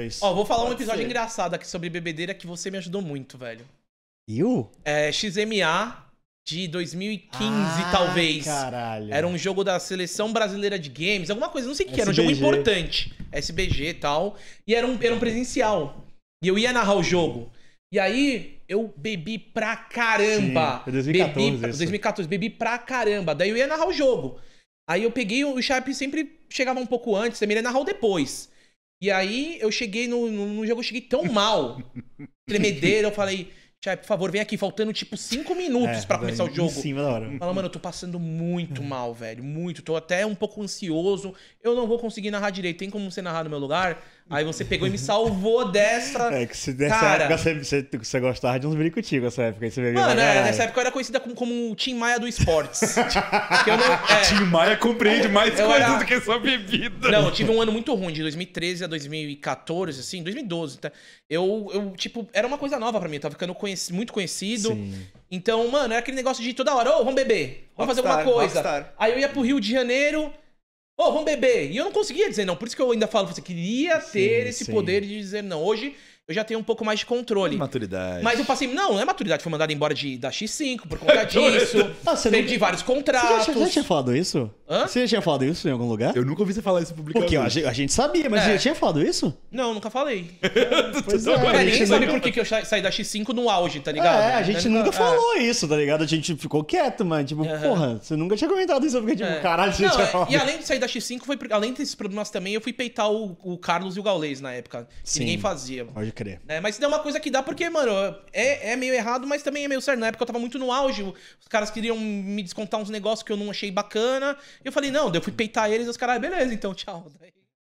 vez. É Ó, vou falar Pode um episódio ser. engraçado aqui sobre bebedeira que você me ajudou muito, velho. Eu? É, XMA de 2015, ah, talvez. Caralho. Era um jogo da seleção brasileira de games, alguma coisa, não sei o que. Era um jogo importante. SBG e tal. E era um, era um presencial. E eu ia narrar o jogo. E aí, eu bebi pra caramba. Sim, 2014, é bebi, 2014, bebi pra caramba. Daí eu ia narrar o jogo. Aí eu peguei, o Sharp sempre chegava um pouco antes, também ele narrou depois. E aí eu cheguei no, no, no jogo, eu cheguei tão mal, tremedeira, eu falei, Chay, por favor, vem aqui, faltando tipo cinco minutos é, para começar o jogo. Sim, da hora. Fala, mano, eu tô passando muito é. mal, velho, muito, tô até um pouco ansioso, eu não vou conseguir narrar direito, tem como você narrar no meu lugar? Aí você pegou e me salvou dessa. É, que se nessa cara... época você, você, você gostava de uns brincos tico nessa época. Aí você bebia Mano, é, nessa época eu era conhecida como, como o Tim Maia do esportes. eu não, é... Tim Maia compreende mais eu coisas era... do que só bebida. Não, eu tive um ano muito ruim, de 2013 a 2014, assim, 2012. Tá? Eu, eu, tipo, era uma coisa nova pra mim. Eu tava ficando conheci... muito conhecido. Sim. Então, mano, era aquele negócio de toda hora, ô, oh, vamos beber, vamos rockstar, fazer alguma coisa. Rockstar. Aí eu ia pro Rio de Janeiro Ô, oh, vamos beber! E eu não conseguia dizer não. Por isso que eu ainda falo, você queria ter sim, esse sim. poder de dizer não. Hoje eu já tenho um pouco mais de controle. É maturidade. Mas eu passei, não, não é maturidade, foi mandado embora de, da X5 por conta disso. ah, você perdi não... vários contratos. Você já, já, tinha falado isso? Hã? Você já tinha falado isso em algum lugar? Eu nunca ouvi você falar isso publicamente. Porque a gente, a gente sabia, mas é. você já tinha falado isso? Não, nunca falei. É, é, sabe por que eu saí da X5 no auge, tá ligado? É, a né? gente é. nunca falou isso, tá ligado? A gente ficou quieto, mano. Tipo, porra, você nunca tinha comentado isso. Eu fiquei tipo, é. caralho, você não, tinha é, falado. E além de sair da X5, foi, além desses problemas também, eu fui peitar o, o Carlos e o Gaulês na época. Que Sim. ninguém fazia, Pode crer. É, mas isso é uma coisa que dá porque, mano, é, é meio errado, mas também é meio certo. Na época eu tava muito no auge, os caras queriam me descontar uns negócios que eu não achei bacana. Eu falei, não, eu fui peitar eles, os caras, ah, beleza, então tchau. Daí...